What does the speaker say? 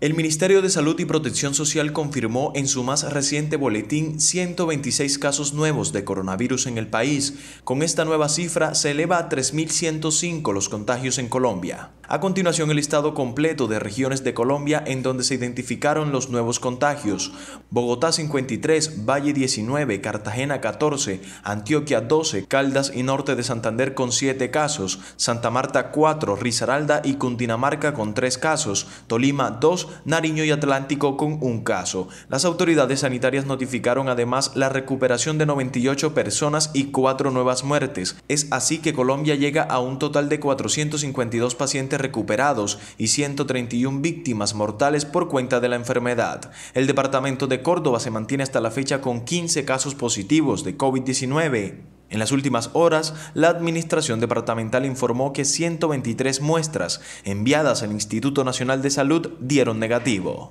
El Ministerio de Salud y Protección Social confirmó en su más reciente boletín 126 casos nuevos de coronavirus en el país. Con esta nueva cifra se eleva a 3.105 los contagios en Colombia. A continuación el listado completo de regiones de Colombia en donde se identificaron los nuevos contagios. Bogotá 53, Valle 19, Cartagena 14, Antioquia 12, Caldas y Norte de Santander con 7 casos, Santa Marta 4, Risaralda y Cundinamarca con 3 casos, Tolima 2, Nariño y Atlántico con un caso. Las autoridades sanitarias notificaron además la recuperación de 98 personas y cuatro nuevas muertes. Es así que Colombia llega a un total de 452 pacientes recuperados y 131 víctimas mortales por cuenta de la enfermedad. El departamento de Córdoba se mantiene hasta la fecha con 15 casos positivos de COVID-19. En las últimas horas, la Administración Departamental informó que 123 muestras enviadas al Instituto Nacional de Salud dieron negativo.